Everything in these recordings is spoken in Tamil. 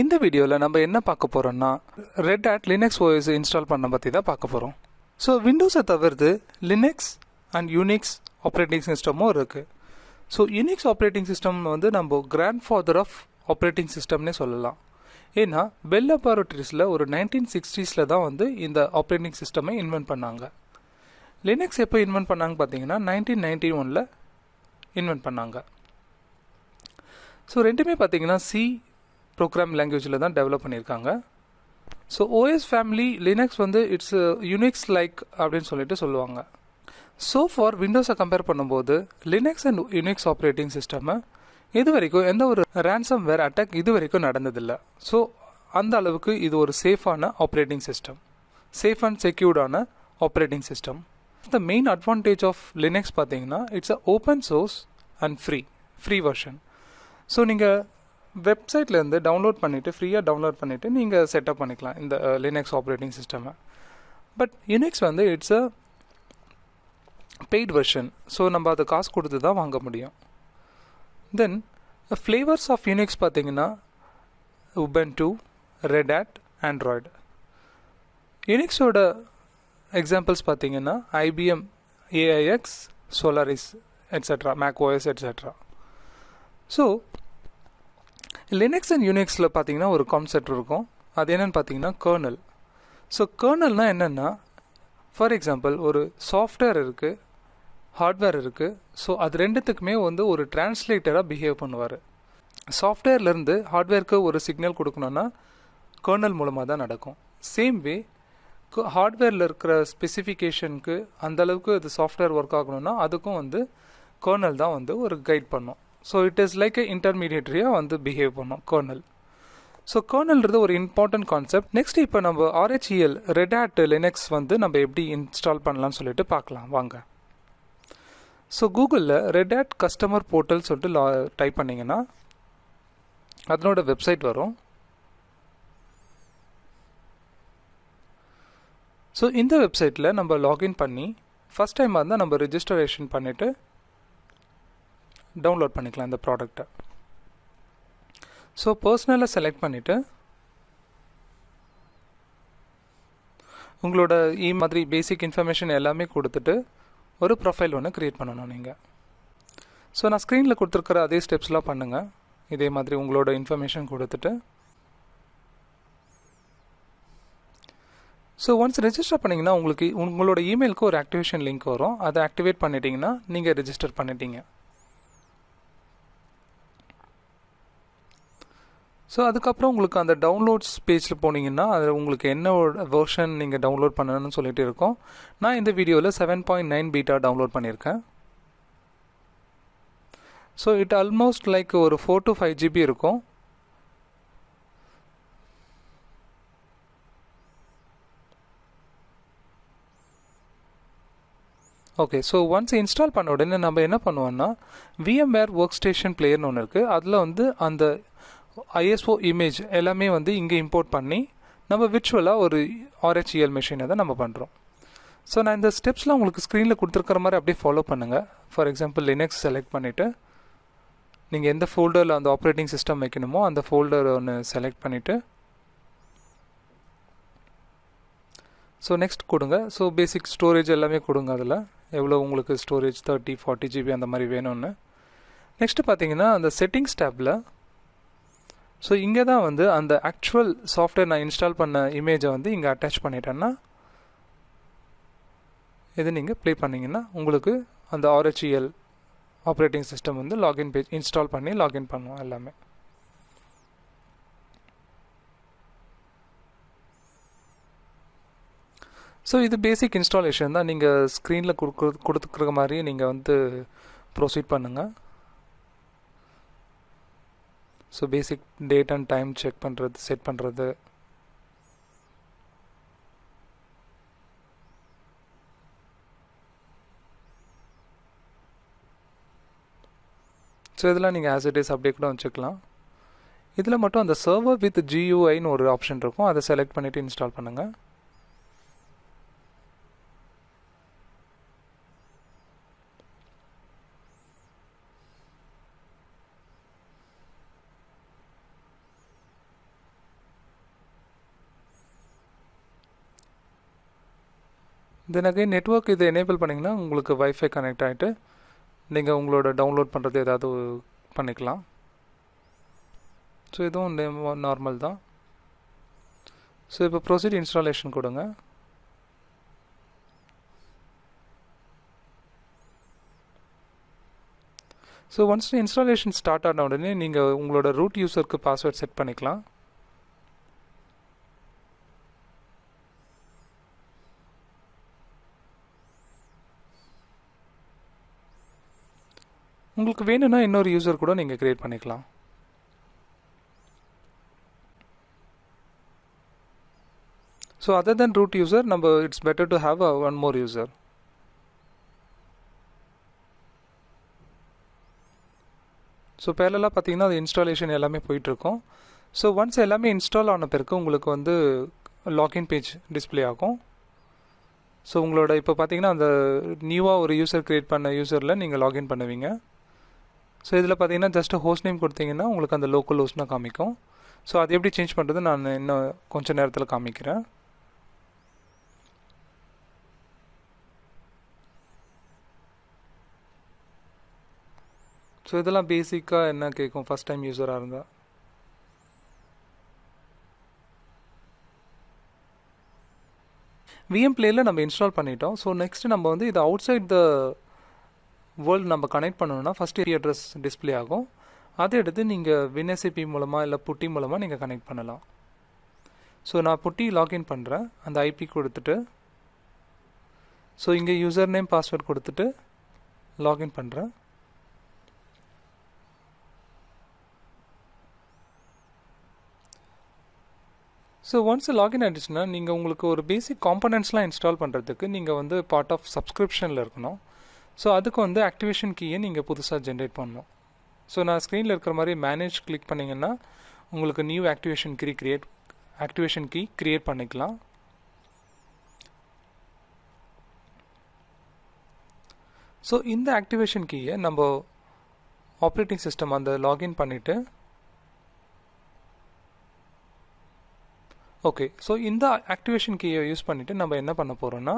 இந்த வீடியோவில் நம்ம என்ன பார்க்க போகிறோம்னா Red Hat Linux OS install பண்ண பற்றி தான் பார்க்க போகிறோம் ஸோ விண்டோஸை தவிர்த்து லினக்ஸ் அண்ட் யூனிக்ஸ் ஆப்ரேட்டிங் சிஸ்டமும் இருக்குது ஸோ யூனிக்ஸ் ஆப்ரேட்டிங் சிஸ்டம் வந்து நம்ம கிராண்ட் ஃபாதர் ஆஃப் ஆப்ரேட்டிங் சிஸ்டம்னே சொல்லலாம் ஏன்னா பெல் லெபார்ட்ரிஸில் ஒரு நைன்டீன் சிக்ஸ்டீஸில் தான் வந்து இந்த ஆப்ரேட்டிங் சிஸ்டமை இன்வென்ட் பண்ணாங்க லினக்ஸ் எப்போ இன்வென்ட் பண்ணாங்க பார்த்தீங்கன்னா நைன்டீன் நைன்டி ஒனில் இன்வென்ட் பண்ணாங்க ஸோ ரெண்டுமே பார்த்தீங்கன்னா சி ப்ரோக்ராம் லாங்குவேஜில் தான் டெவலப் பண்ணியிருக்காங்க ஸோ ஓஎஸ் ஃபேமிலி லினக்ஸ் வந்து இட்ஸ் யூனிக்ஸ் லைக் அப்படின்னு சொல்லிட்டு சொல்லுவாங்க ஸோ ஃபார் விண்டோஸை கம்பேர் பண்ணும்போது லினக்ஸ் அண்ட் யூனிக்ஸ் ஆப்ரேட்டிங் சிஸ்டம்மு இது வரைக்கும் எந்த ஒரு ரேன்சம் வேர் அட்டாக் இது வரைக்கும் நடந்ததில்லை ஸோ அந்த அளவுக்கு இது ஒரு சேஃபான ஆப்ரேட்டிங் சிஸ்டம் சேஃப் அண்ட் செக்யூர்டான operating system the main advantage of Linux பார்த்தீங்கன்னா it's a open source and free free version so நீங்கள் வெப்சைட்லேருந்து டவுன்லோட் பண்ணிவிட்டு ஃப்ரீயாக டவுன்லோட் பண்ணிவிட்டு நீங்கள் செட்டப் பண்ணிக்கலாம் இந்த லினக்ஸ் ஆப்ரேட்டிங் சிஸ்டமை பட் யூனிக்ஸ் வந்து it's a paid version so நம்ம அதை காசு கொடுத்து தான் வாங்க முடியும் தென் ஃப்ளேவர்ஸ் ஆஃப் யூனிக்ஸ் பார்த்தீங்கன்னா Ubuntu Red Hat Android யூனிக்ஸோட எக்ஸாம்பிள்ஸ் பார்த்தீங்கன்னா IBM AIX Solaris etcetera Mac OS etcetera so Linux and யூனிக்ஸில் பார்த்தீங்கன்னா ஒரு கான்செப்ட் இருக்கும் அது என்னென்னு பார்த்தீங்கன்னா கேர்னல் ஸோ கேர்னல்னால் என்னென்னா ஃபார் எக்ஸாம்பிள் ஒரு சாஃப்ட்வேர் இருக்குது ஹார்ட்வேர் இருக்குது ஸோ அது ரெண்டுத்துக்குமே வந்து ஒரு டிரான்ஸ்லேட்டராக பிஹேவ் பண்ணுவார் சாஃப்ட்வேர்லேருந்து ஹார்ட்வேருக்கு ஒரு சிக்னல் கொடுக்கணுன்னா கேர்னல் மூலமாக தான் நடக்கும் சேம் வே ஹார்ட்வேரில் இருக்கிற ஸ்பெசிஃபிகேஷனுக்கு அந்தளவுக்கு இது சாஃப்ட்வேர் ஒர்க் ஆகணும்னா அதுக்கும் வந்து கேர்னல் தான் வந்து ஒரு கைட் பண்ணும் so it is like a இன்டர்மீடியட்ரியாக வந்து பிஹேவ் பண்ணும் கர்னல் ஸோ கர்னல்ன்றது ஒரு இம்பார்ட்டன்ட் கான்செப்ட் நெக்ஸ்ட் இப்போ நம்ம ஆர்ஹெச்இஎல் ரெட் ஹேட் லினக்ஸ் வந்து நம்ம எப்படி இன்ஸ்டால் பண்ணலாம்னு சொல்லிட்டு பார்க்கலாம் வாங்க ஸோ கூகுளில் ரெட் ஹேட் கஸ்டமர் போர்ட்டல் சொல்லிட்டு லா டைப் பண்ணிங்கன்னா அதனோட வெப்சைட் வரும் ஸோ இந்த வெப்சைட்டில் நம்ம லாகின் பண்ணி ஃபஸ்ட் டைமாக இருந்தால் நம்ம ரிஜிஸ்டரேஷன் பண்ணிவிட்டு டவுன்லோட் பண்ணிக்கலாம் இந்த ப்ராடக்டை ஸோ பர்சனலை செலக்ட் பண்ணிவிட்டு உங்களோட இ மாதிரி பேசிக் இன்ஃபர்மேஷன் எல்லாமே கொடுத்துட்டு ஒரு ப்ரொஃபைல் ஒன்று க்ரியேட் பண்ணணும் நீங்கள் ஸோ நான் ஸ்க்ரீனில் கொடுத்துருக்குற அதே ஸ்டெப்ஸ்லாம் பண்ணுங்கள் இதே மாதிரி உங்களோட இன்ஃபர்மேஷன் கொடுத்துட்டு ஸோ ஒன்ஸ் ரெஜிஸ்டர் பண்ணிங்கன்னா உங்களுக்கு உங்களோட இமெயிலுக்கு ஒரு ஆக்டிவேஷன் லிங்க் வரும் அதை ஆக்டிவேட் பண்ணிட்டீங்கன்னா நீங்கள் ரிஜிஸ்டர் பண்ணிட்டீங்க ஸோ அதுக்கப்புறம் உங்களுக்கு அந்த டவுன்லோட்ஸ் பேஜில் போனீங்கன்னா அது உங்களுக்கு என்ன வெர்ஷன் நீங்கள் டவுன்லோட் பண்ணணும்னு சொல்லிட்டு இருக்கோம் நான் இந்த வீடியோவில் seven point nine beta download பண்ணியிருக்கேன் ஸோ இட் ஆல்மோஸ்ட் லைக் ஒரு ஃபோர் டு ஃபைவ் ஜிபி இருக்கும் ஓகே ஸோ ஒன்ஸ் இன்ஸ்டால் பண்ண உடனே நம்ம என்ன பண்ணுவோம்னா விஎம்ஏர் ஒர்க் ஸ்டேஷன் பிளேயர்னு ஒன்று இருக்குது அதில் வந்து அந்த ஐஎஸ்ஓ இமேஜ் எல்லாமே வந்து இங்கே இம்போர்ட் பண்ணி நம்ம விர்ச்சுவலாக ஒரு ஆர்ஹெச்இஎல் மிஷினை e தான் நம்ம பண்ணுறோம் ஸோ நான் இந்த ஸ்டெப்ஸ்லாம் உங்களுக்கு ஸ்க்ரீனில் கொடுத்துருக்குற மாதிரி அப்படியே ஃபாலோ பண்ணுங்கள் ஃபார் எக்ஸாம்பிள் லினக்ஸ் செலக்ட் பண்ணிவிட்டு நீங்கள் எந்த ஃபோல்டரில் அந்த ஆப்ரேட்டிங் சிஸ்டம் வைக்கணுமோ அந்த ஃபோல்டர் ஒன்று செலக்ட் பண்ணிவிட்டு ஸோ நெக்ஸ்ட் கொடுங்க ஸோ பேசிக் ஸ்டோரேஜ் எல்லாமே கொடுங்க அதில் எவ்வளோ உங்களுக்கு ஸ்டோரேஜ் தேர்ட்டி ஃபார்ட்டி ஜிபி அந்த மாதிரி வேணும்னு நெக்ஸ்ட்டு பார்த்தீங்கன்னா அந்த செட்டிங்ஸ் டேப்பில் ஸோ இங்கே தான் வந்து அந்த ஆக்சுவல் சாஃப்ட்வேர் நான் இன்ஸ்டால் பண்ண இமேஜை வந்து இங்கே அட்டாச் பண்ணிட்டேன்னா இது நீங்கள் ப்ளே பண்ணிங்கன்னா உங்களுக்கு அந்த ஆர்ஹெச்இஎல் ஆப்ரேட்டிங் சிஸ்டம் வந்து லாகின் பேஜ் இன்ஸ்டால் பண்ணி லாகின் பண்ணுவோம் எல்லாமே ஸோ இது பேசிக் இன்ஸ்டாலேஷன் தான் நீங்கள் ஸ்க்ரீனில் கொடுக்குறது கொடுத்துக்கிற மாதிரி நீங்கள் வந்து ப்ரொசீட் பண்ணுங்கள் so basic date and time check பண்ணுறது செட் பண்ணுறது ஸோ இதெல்லாம் நீங்கள் ஆஸ் இட் இஸ் அப்படியே கூட வச்சுக்கலாம் இதில் மட்டும் அந்த சர்வர் வித் ஜியூஐன்னு ஒரு ஆப்ஷன் இருக்கும் அதை செலக்ட் பண்ணிவிட்டு இன்ஸ்டால் பண்ணுங்கள் தென் அகைன் நெட்ஒர்க் இதை எனேபிள் பண்ணிங்கன்னா உங்களுக்கு வைஃபை கனெக்ட் ஆகிட்டு நீங்கள் உங்களோட டவுன்லோட் பண்ணுறது ஏதாவது பண்ணிக்கலாம் ஸோ இதுவும் நார்மல் தான் ஸோ இப்போ ப்ரொசீட் இன்ஸ்டாலேஷன் கொடுங்க ஸோ ஒன்ஸ் இன்ஸ்டாலேஷன் ஸ்டார்ட் ஆன உடனே நீங்கள் உங்களோட ரூட் யூஸருக்கு பாஸ்வேர்ட் செட் பண்ணிக்கலாம் உங்களுக்கு வேணும்னா இன்னொரு யூசர் கூட நீங்கள் க்ரியேட் பண்ணிக்கலாம் so other then root user நம்ம it's better to have a one more user so பேரலாக பார்த்தீங்கன்னா அது இன்ஸ்டாலேஷன் எல்லாமே போயிட்டுருக்கோம் ஸோ ஒன்ஸ் எல்லாமே இன்ஸ்டால் ஆன பிறகு உங்களுக்கு வந்து லாகின் பேஜ் டிஸ்பிளே ஆகும் ஸோ உங்களோட இப்போ பார்த்தீங்கன்னா அந்த நியூவாக ஒரு யூசர் க்ரியேட் பண்ண யூசரில் நீங்கள் லாகின் பண்ணுவீங்க ஸோ இதில் பார்த்தீங்கன்னா ஜஸ்ட் ஹோஸ்ட் நேம் கொடுத்தீங்கன்னா உங்களுக்கு அந்த லோக்கல் ஹோஸ்ட்னா காமிக்கும் ஸோ அது எப்படி சேஞ்ச் பண்ணுறது நான் இன்னும் கொஞ்சம் நேரத்தில் காமிக்கிறேன் ஸோ இதெல்லாம் பேசிக்காக என்ன கேட்கும் ஃபஸ்ட் டைம் யூஸராக இருந்தால் விஎம் பிளேயில் நம்ம இன்ஸ்டால் பண்ணிட்டோம் ஸோ நெக்ஸ்ட் நம்ம வந்து இது அவுட் சைட் த வேர்ல்டு நம்ம கனெக்ட் பண்ணணும்னா ஃபஸ்ட் ஏரிய அட்ரஸ் டிஸ்பிளே ஆகும் அதை எடுத்து நீங்கள் வின்எஸ்ஏபி மூலமாக இல்லை புட்டி மூலமாக நீங்கள் கனெக்ட் பண்ணலாம் ஸோ நான் புட்டி லாகின் பண்ணுறேன் அந்த ஐபி கொடுத்துட்டு ஸோ இங்கே யூசர் நேம் பாஸ்வேர்ட் கொடுத்துட்டு லாகின் பண்ணுறேன் ஸோ ஒன்ஸ் லாகின் ஆகிடுச்சுன்னா நீங்கள் உங்களுக்கு ஒரு பேசிக் காம்பனன்ட்ஸ்லாம் இன்ஸ்டால் பண்ணுறதுக்கு நீங்கள் வந்து பார்ட் ஆஃப் சப்ஸ்கிரிப்ஷனில் இருக்கணும் ஸோ அதுக்கு வந்து ஆக்டிவேஷன் கீயை நீங்கள் புதுசாக ஜென்ரேட் பண்ணணும் ஸோ நான் ஸ்க்ரீனில் இருக்கிற மாதிரி மேனேஜ் கிளிக் பண்ணிங்கன்னா உங்களுக்கு new activation key create activation key create பண்ணிக்கலாம் ஸோ இந்த ஆக்டிவேஷன் கீயை நம்ம ஆப்ரேட்டிங் சிஸ்டம் அந்த லாகின் பண்ணிவிட்டு ஓகே ஸோ இந்த ஆக்டிவேஷன் கீயை யூஸ் பண்ணிவிட்டு நம்ம என்ன பண்ண போகிறோன்னா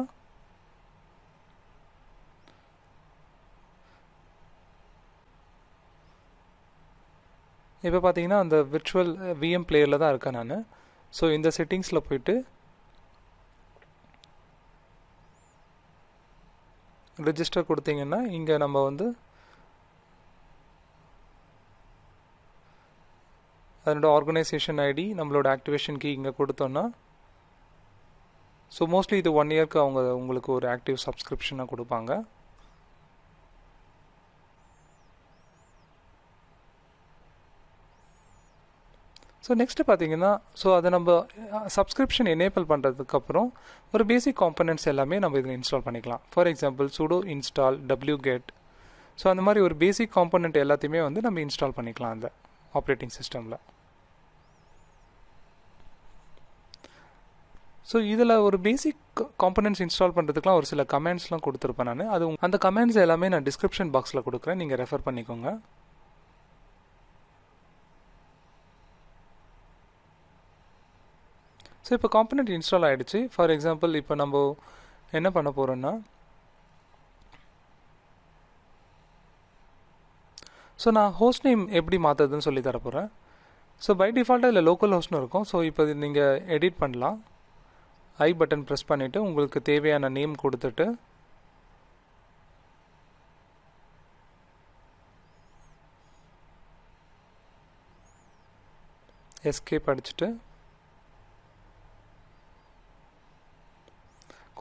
இப்போ பார்த்தீங்கன்னா அந்த விர்ச்சுவல் விஎம் பிளேயரில் தான் இருக்கேன் நான் ஸோ இந்த செட்டிங்ஸில் போயிட்டு ரிஜிஸ்டர் கொடுத்தீங்கன்னா இங்கே நம்ம வந்து அதனோட ஆர்கனைசேஷன் ஐடி நம்மளோட ஆக்டிவேஷன் கீ இங்கே கொடுத்தோன்னா ஸோ மோஸ்ட்லி இது ஒன் இயர்க்கு அவங்க உங்களுக்கு ஒரு ஆக்டிவ் சப்ஸ்கிரிப்ஷனாக கொடுப்பாங்க ஸோ நெக்ஸ்ட்டு பார்த்தீங்கன்னா ஸோ அதை நம்ம சப்ஸ்கிரிப்ஷன் uh, எனேபிள் பண்ணுறதுக்கப்புறம் ஒரு பேசிக் காம்பனன்ட்ஸ் எல்லாமே நம்ம இதில் இன்ஸ்டால் பண்ணிக்கலாம் ஃபார் எக்ஸாம்பிள் சுடோ இன்ஸ்டால் டபிள்யூ கெட் ஸோ அந்த மாதிரி ஒரு பேசிக் காம்பனண்ட் எல்லாத்தையுமே வந்து நம்ம இன்ஸ்டால் பண்ணிக்கலாம் அந்த ஆப்ரேட்டிங் சிஸ்டமில் ஸோ இதில் ஒரு பேசிக் காம்பனன்ட்ஸ் இன்ஸ்டால் பண்ணுறதுக்குலாம் ஒரு சில கமெண்ட்ஸ்லாம் கொடுத்துருப்பேன் நான் அது அந்த கமெண்ட்ஸ் எல்லாமே நான் டிஸ்கிரிப்ஷன் பாக்ஸில் கொடுக்குறேன் நீங்கள் ரெஃபர் பண்ணிக்கோங்க ஸோ இப்போ காம்பனண்ட் இன்ஸ்டால் ஆகிடுச்சு ஃபார் எக்ஸாம்பிள் இப்போ நம்ம என்ன பண்ண போகிறோன்னா ஸோ நான் ஹோஸ்ட் நேம் எப்படி மாற்றுறதுன்னு சொல்லி தரப்போகிறேன் ஸோ பை டிஃபால்ட்டாக இல்லை லோக்கல் ஹோஸ்ட்னு இருக்கும் ஸோ இப்போ நீங்கள் எடிட் பண்ணலாம் ஐ பட்டன் ப்ரெஸ் பண்ணிவிட்டு உங்களுக்கு தேவையான நேம் கொடுத்துட்டு எஸ்கேப் அடிச்சுட்டு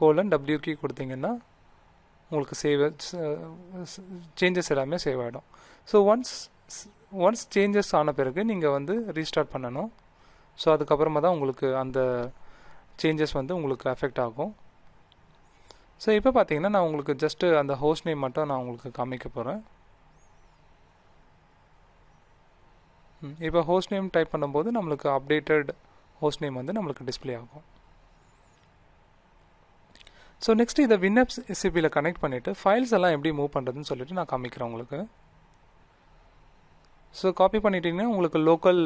கோலன் டபிள்யூகி கொடுத்தீங்கன்னா உங்களுக்கு சேவ் சேஞ்சஸ் எல்லாமே சேவ் ஆகிடும் ஸோ ஒன்ஸ் ஒன்ஸ் சேஞ்சஸ் ஆன பிறகு நீங்கள் வந்து ரீஸ்டார்ட் பண்ணணும் ஸோ அதுக்கப்புறமா தான் உங்களுக்கு அந்த சேஞ்சஸ் வந்து உங்களுக்கு அஃபெக்ட் ஆகும் ஸோ இப்போ பார்த்தீங்கன்னா நான் உங்களுக்கு ஜஸ்ட்டு அந்த ஹோஸ் நேம் மட்டும் நான் உங்களுக்கு காமிக்க போகிறேன் இப்போ ஹோஸ் நேம் டைப் பண்ணும்போது நம்மளுக்கு அப்டேட்டட் ஹோஸ் நேம் வந்து நம்மளுக்கு டிஸ்பிளே ஆகும் ஸோ நெக்ஸ்ட் இதை வின்னப் எஸ்சிபியில் கனெக்ட் பண்ணிவிட்டு ஃபைல்ஸ் எல்லாம் எப்படி மூவ் பண்ணுறதுன்னு சொல்லிட்டு நான் காமிக்கிறேன் உங்களுக்கு ஸோ காப்பி பண்ணிட்டீங்கன்னா உங்களுக்கு லோக்கல்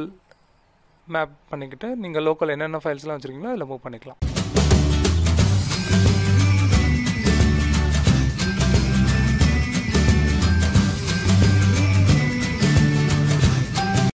மேப் பண்ணிக்கிட்டு நீங்கள் லோக்கல் என்னென்ன ஃபைல்ஸ்லாம் வச்சுருக்கீங்களோ அதில் மூவ் பண்ணிக்கலாம்